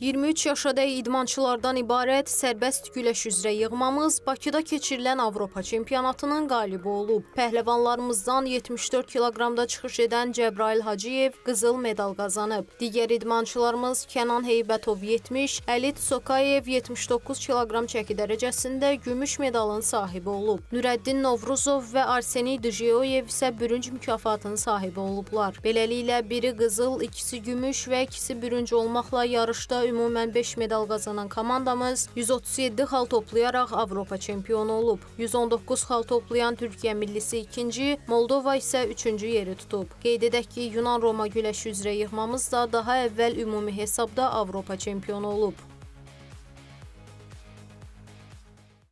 23 yaşada idmançılardan ibarət sərbəst güləş üzrə yığmamız Bakıda keçirilən Avropa çempionatının qalibi olub. Pəhləvanlarımızdan 74 kiloqramda çıxış edən Cəbrail Hacıyev qızıl medal qazanıb. Digər idmançılarımız Kənan Heybətov 70, Əlit Sokayev 79 kiloqram çəki dərəcəsində gümüş medalın sahibi olub. Nürəddin Novruzov və Arseni Dijiyoyev isə bürünc mükafatının sahibi olublar. Beləliklə biri qızıl, ikisi gümüş və ikisi bürünc olmaqla yarışda ümumən 5 medal qazanan komandamız 137 xal toplayaraq Avropa çempionu olub. 119 xal toplayan Türkiyə millisi ikinci, Moldova isə üçüncü yeri tutub. Qeyd edək ki, Yunan-Roma güləşi üzrə yığmamız da daha əvvəl ümumi hesabda Avropa çempionu olub.